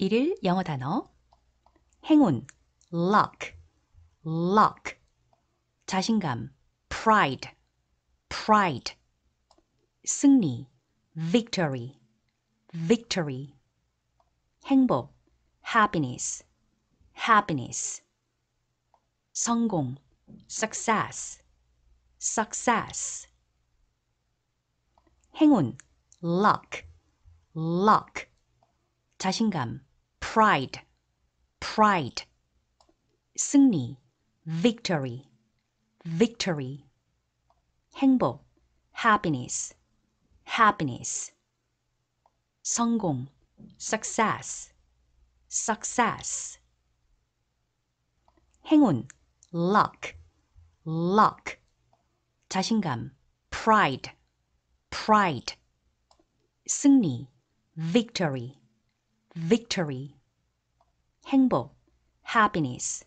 1일 영어 단어 행운 luck luck 자신감 pride pride 승리 victory victory 행복 happiness happiness 성공 success success 행운 luck luck 자신감 pride, pride. 승리, victory, victory. 행복, happiness, happiness. 성공, success, success. 행운, luck, luck. 자신감, pride, pride. 승리, victory, victory. 행복, happiness,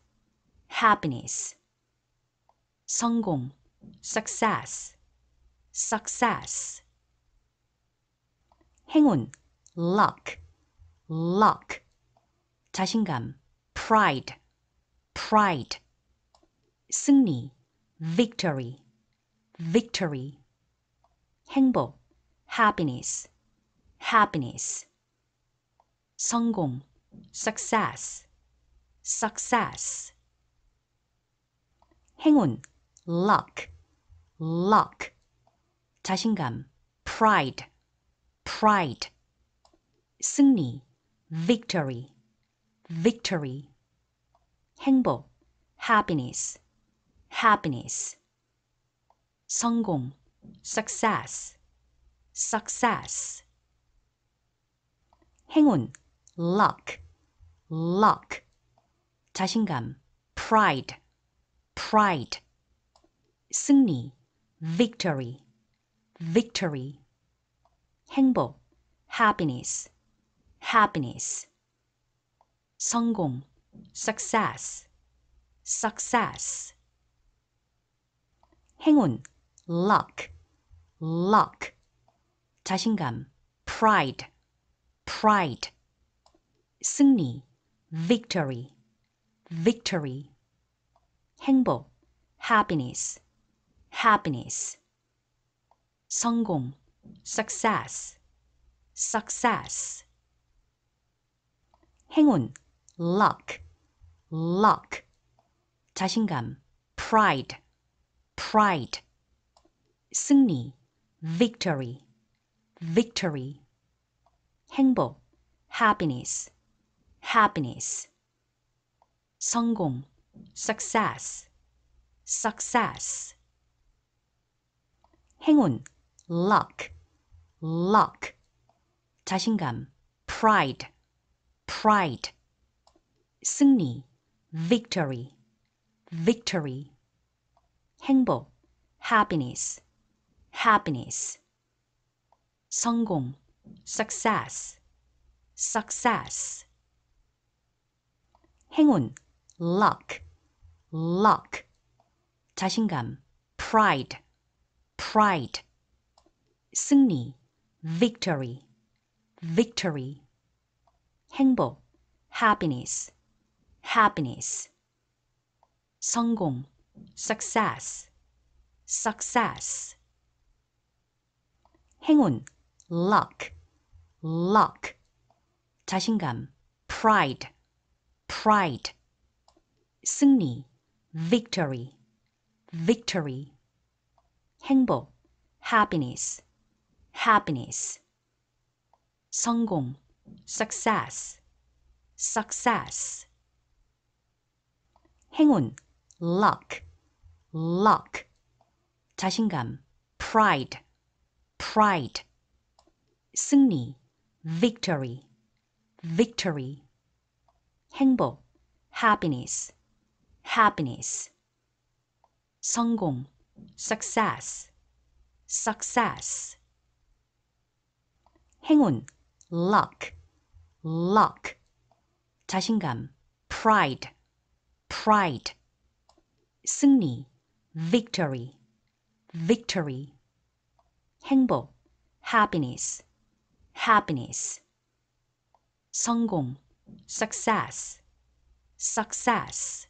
happiness. 성공, success, success. 행운, luck, luck. 자신감, pride, pride. 승리, victory, victory. 행복, happiness, happiness. 성공, success, success 행운, luck, luck 자신감, pride, pride 승리, victory, victory 행복, happiness, happiness 성공, success, success 행운, luck, luck. 자신감, pride, pride. 승리, victory, victory. 행복, happiness, happiness. 성공, success, success. 행운, luck, luck. 자신감, pride, pride. 승리, victory, victory. 행복, happiness, happiness. 성공, success, success. 행운, luck, luck. 자신감, pride, pride. 승리, victory, victory. 행복, happiness, happiness 성공 success success 행운 luck luck 자신감 pride pride 승리 victory victory 행복 happiness happiness 성공 success success 행운, luck, luck. 자신감, pride, pride. 승리, victory, victory. 행복, happiness, happiness. 성공, success, success. 행운, luck, luck. 자신감, pride, pride Sunni, victory, victory 행복 happiness, happiness 성공 success, success 행운 luck, luck 자신감 pride, pride 승리 victory, victory 행복, happiness, happiness. 성공, success, success. 행운, luck, luck. 자신감, pride, pride. 승리, victory, victory. 행복, happiness, happiness. 성공, success, success.